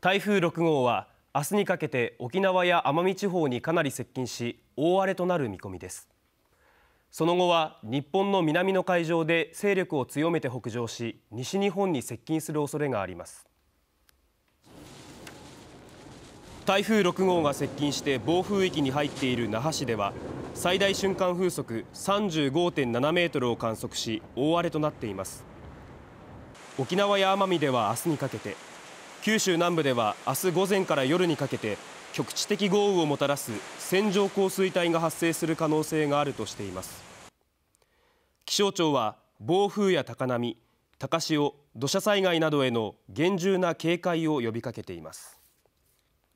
台風6号は明日にかけて沖縄や奄美地方にかなり接近し大荒れとなる見込みですその後は日本の南の海上で勢力を強めて北上し西日本に接近する恐れがあります台風6号が接近して暴風域に入っている那覇市では最大瞬間風速35.7メートルを観測し大荒れとなっています沖縄や奄美では明日にかけて九州南部では明日午前から夜にかけて局地的豪雨をもたらす線状降水帯が発生する可能性があるとしています気象庁は暴風や高波、高潮、土砂災害などへの厳重な警戒を呼びかけています